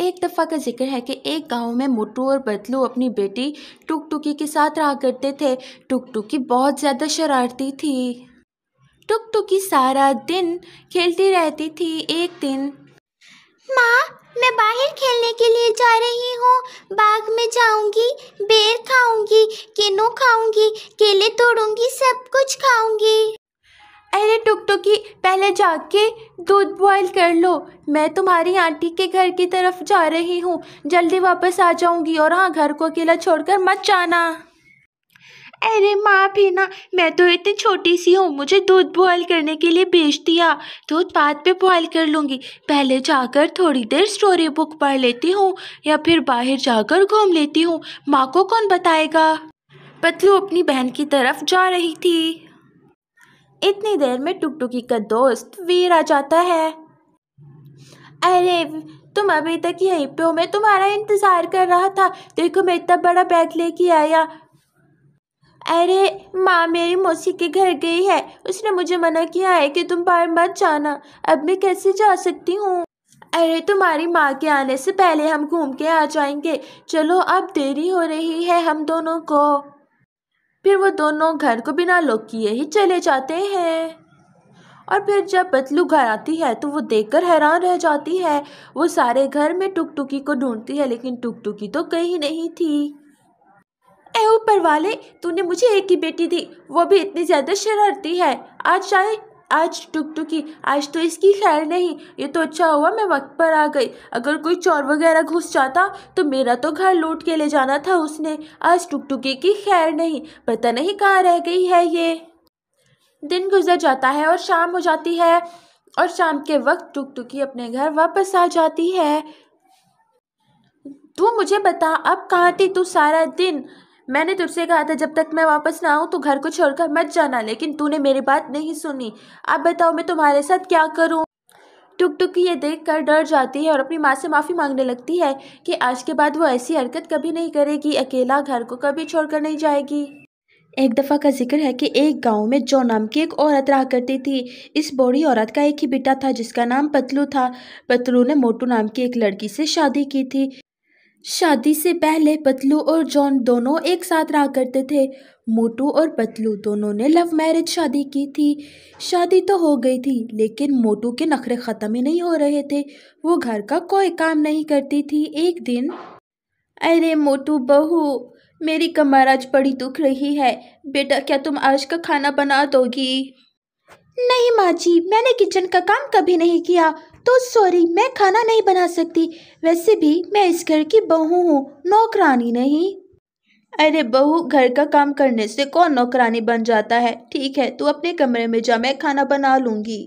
एक दफ़ा का जिक्र है कि एक गांव में मोटू और बदलू अपनी बेटी टुक टुकी के साथ रहा करते थे टुक टुकी बहुत ज़्यादा शरारती थी टुक टुकी सारा दिन खेलती रहती थी एक दिन माँ मैं बाहर खेलने के लिए जा रही हूँ बाग में जाऊंगी बेर खाऊंगी केनो खाऊंगी केले तोड़ूंगी सब कुछ खाऊंगी अरे टुकटुकी पहले जाके दूध बॉयल कर लो मैं तुम्हारी आंटी के घर की तरफ जा रही हूँ जल्दी वापस आ जाऊँगी और हाँ घर को अकेला छोड़कर मत जाना अरे माँ भी ना मैं तो इतनी छोटी सी हूँ मुझे दूध बॉयल करने के लिए भेज दिया दूध बाद पे बॉयल कर लूँगी पहले जाकर थोड़ी देर स्टोरी बुक पढ़ लेती हूँ या फिर बाहर जाकर घूम लेती हूँ माँ को कौन बताएगा पतलू अपनी बहन की तरफ जा रही थी इतनी देर में टुकटुकी का दोस्त वीर आ जाता है अरे तुम अभी तक यहीं पे हो मैं तुम्हारा इंतज़ार कर रहा था देखो मैं इतना बड़ा बैग लेके आया अरे माँ मेरी मौसी के घर गई है उसने मुझे मना किया है कि तुम बाहर मत जाना अब मैं कैसे जा सकती हूँ अरे तुम्हारी माँ के आने से पहले हम घूम के आ जाएंगे चलो अब देरी हो रही है हम दोनों को फिर वो दोनों घर को बिना लोक किए ही चले जाते हैं और फिर जब बतलू घर आती है तो वो देखकर हैरान रह जाती है वो सारे घर में टुक टुकी को ढूंढती है लेकिन टुक टुकी तो कहीं नहीं थी ए ऊपर वाले तूने मुझे एक ही बेटी दी वो भी इतनी ज़्यादा शरारती है आज चाहे आज टुकटुकी आज तो इसकी खैर नहीं ये तो अच्छा हुआ मैं वक्त पर आ गई अगर कोई चोर वगैरह घुस जाता तो मेरा तो घर लूट के ले जाना था उसने आज टुकटुकी की खैर नहीं पता नहीं कहाँ रह गई है ये दिन गुजर जाता है और शाम हो जाती है और शाम के वक्त टुकटुकी अपने घर वापस आ जाती है तू मुझे बता अब कहाँ थी तू सारा दिन मैंने तुझसे कहा था जब तक मैं वापस ना आऊँ तो घर को छोड़कर मत जाना लेकिन तूने मेरी बात नहीं सुनी अब बताओ मैं तुम्हारे साथ क्या करूँ टुक टुक ये देख कर डर जाती है और अपनी माँ से माफ़ी मांगने लगती है कि आज के बाद वो ऐसी हरकत कभी नहीं करेगी अकेला घर को कभी छोड़कर नहीं जाएगी एक दफ़ा का जिक्र है कि एक गांव में जो नाम की एक औरत रहा करती थी इस बूढ़ी औरत का एक ही बेटा था जिसका नाम पतलू था पतलू ने मोटू नाम की एक लड़की से शादी की थी शादी से पहले पतलू और जॉन दोनों एक साथ रहा करते थे मोटू और पतलू दोनों ने लव मैरिज शादी की थी शादी तो हो गई थी लेकिन मोटू के नखरे ख़त्म ही नहीं हो रहे थे वो घर का कोई काम नहीं करती थी एक दिन अरे मोटू बहू मेरी कमर आज बड़ी दुख रही है बेटा क्या तुम आज का खाना बना दोगी नहीं माँ जी मैंने किचन का काम कभी नहीं किया तो सॉरी मैं खाना नहीं बना सकती वैसे भी मैं इस घर की बहू हूँ नौकरानी नहीं अरे बहू घर का काम करने से कौन नौकरानी बन जाता है ठीक है तू अपने कमरे में जा मैं खाना बना लूंगी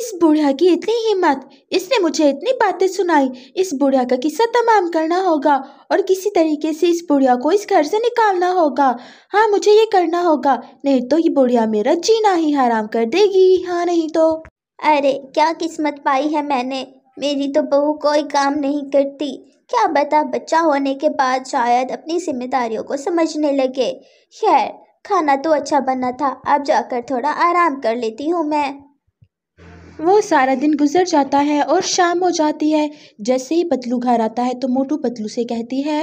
इस बुढ़िया की इतनी हिम्मत इसने मुझे इतनी बातें सुनाई इस बुढ़िया का किस्सा तमाम करना होगा और किसी तरीके से इस बुढ़िया को इस घर से निकालना होगा हाँ मुझे ये करना होगा नहीं तो ये बुढ़िया मेरा जीना ही हराम कर देगी हाँ नहीं तो अरे क्या किस्मत पाई है मैंने मेरी तो बहू कोई काम नहीं करती क्या बता बच्चा होने के बाद शायद अपनी जिम्मेदारियों को समझने लगे खैर खाना तो अच्छा बना था अब जाकर थोड़ा आराम कर लेती हूँ मैं वो सारा दिन गुजर जाता है और शाम हो जाती है जैसे ही पतलू घर आता है तो मोटू पतलू से कहती है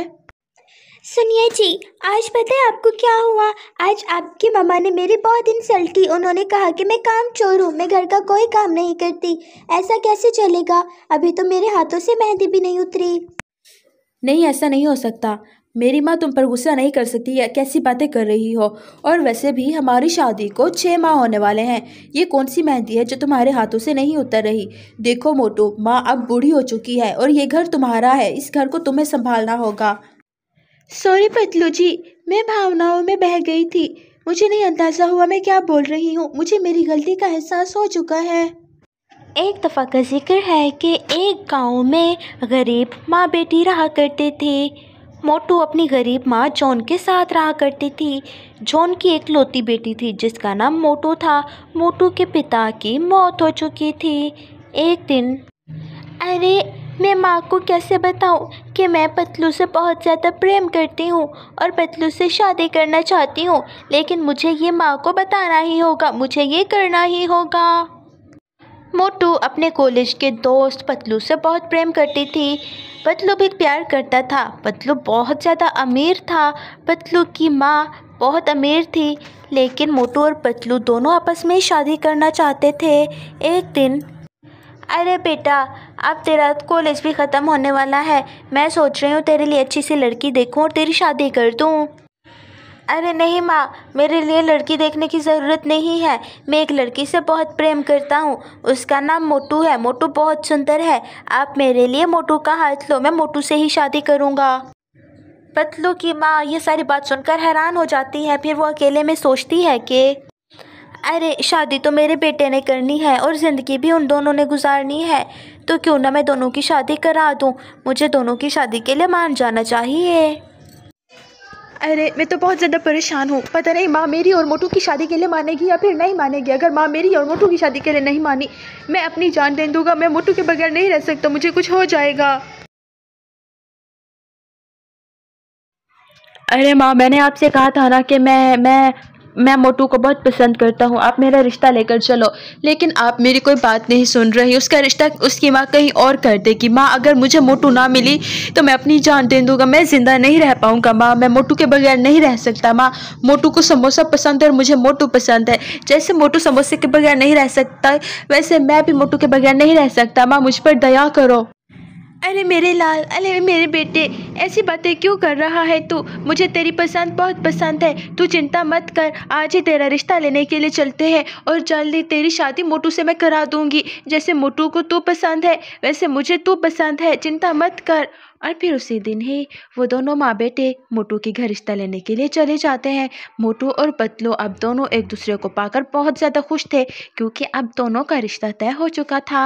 सुनिए जी आज पता है आपको क्या हुआ आज आपकी मामा ने मेरी बहुत इंसल्ट की उन्होंने कहा कि मैं काम चोर हूँ मैं घर का कोई काम नहीं करती ऐसा कैसे चलेगा अभी तो मेरे हाथों से मेहंदी भी नहीं उतरी नहीं ऐसा नहीं हो सकता मेरी माँ तुम पर गुस्सा नहीं कर सकती या कैसी बातें कर रही हो और वैसे भी हमारी शादी को छः माह होने वाले हैं ये कौन सी मेहंदी है जो तुम्हारे हाथों से नहीं उतर रही देखो मोटू माँ अब बूढ़ी हो चुकी है और ये घर तुम्हारा है इस घर को तुम्हें संभालना होगा सॉरी पतलू जी मैं भावनाओं में बह गई थी मुझे नहीं अंदाज़ा हुआ मैं क्या बोल रही हूँ मुझे मेरी गलती का एहसास हो चुका है एक दफ़ा का जिक्र है कि एक गांव में गरीब माँ बेटी रहा करते थे मोटू अपनी गरीब माँ जॉन के साथ रहा करती थी जॉन की एक लौती बेटी थी जिसका नाम मोटू था मोटू के पिता की मौत हो चुकी थी एक दिन अरे मैं माँ को कैसे बताऊँ कि मैं पतलू से बहुत ज़्यादा प्रेम करती हूँ और पतलू से शादी करना चाहती हूँ लेकिन मुझे ये माँ को बताना ही होगा मुझे ये करना ही होगा मोटू अपने कॉलेज के दोस्त पतलू से बहुत प्रेम करती थी पतलू भी प्यार करता था पतलू बहुत ज़्यादा अमीर था पतलू की माँ बहुत अमीर थी लेकिन मोटू और पतलू दोनों आपस में शादी करना चाहते थे एक दिन अरे बेटा अब तेरा कॉलेज भी ख़त्म होने वाला है मैं सोच रही हूँ तेरे लिए अच्छी सी लड़की देखूँ और तेरी शादी कर दूँ अरे नहीं माँ मेरे लिए लड़की देखने की ज़रूरत नहीं है मैं एक लड़की से बहुत प्रेम करता हूँ उसका नाम मोटू है मोटू बहुत सुंदर है आप मेरे लिए मोटू का हाथ लो मैं मोटू से ही शादी करूँगा पतलू की माँ ये सारी बात सुनकर हैरान हो जाती है फिर वो अकेले में सोचती है कि अरे शादी तो मेरे बेटे ने करनी है और ज़िंदगी भी उन दोनों ने गुजारनी है तो क्यों ना मैं दोनों की शादी करा दूँ मुझे दोनों की शादी के लिए मान जाना चाहिए अरे मैं तो बहुत ज़्यादा परेशान हूँ पता नहीं माँ मेरी और मोटू की शादी के लिए मानेगी या फिर नहीं मानेगी अगर माँ मेरी और मोटू की शादी के लिए नहीं मानी मैं अपनी जान दे दूँगा मैं मोटू के बगैर नहीं रह सकता मुझे कुछ हो जाएगा अरे माँ मैंने आपसे कहा था ना कि मैं मैं मैं मोटू को बहुत पसंद करता हूँ आप मेरा रिश्ता लेकर चलो लेकिन आप मेरी कोई बात नहीं सुन रही उसका रिश्ता उसकी माँ कहीं और कर देगी माँ अगर मुझे मोटू ना मिली तो मैं अपनी जान दे दूँगा मैं ज़िंदा नहीं रह पाऊँगा माँ मैं मोटू के बगैर नहीं रह सकता माँ मोटू को समोसा पसंद है और मुझे मोटू पसंद है जैसे मोटू समोसे के बगैर नहीं रह सकता वैसे मैं भी मोटू के बगैर नहीं रह सकता माँ मुझ पर दया करो अरे मेरे लाल अरे मेरे बेटे ऐसी बातें क्यों कर रहा है तू मुझे तेरी पसंद बहुत पसंद है तू चिंता मत कर आज ही तेरा रिश्ता लेने के लिए चलते हैं और जल्दी तेरी शादी मोटू से मैं करा दूंगी जैसे मोटू को तू पसंद है वैसे मुझे तू पसंद है चिंता मत कर और फिर उसी दिन ही वो दोनों माँ बेटे मोटू के घर रिश्ता लेने के लिए चले जाते हैं मोटू और पतलू अब दोनों एक दूसरे को पाकर बहुत ज़्यादा खुश थे क्योंकि अब दोनों का रिश्ता तय हो चुका था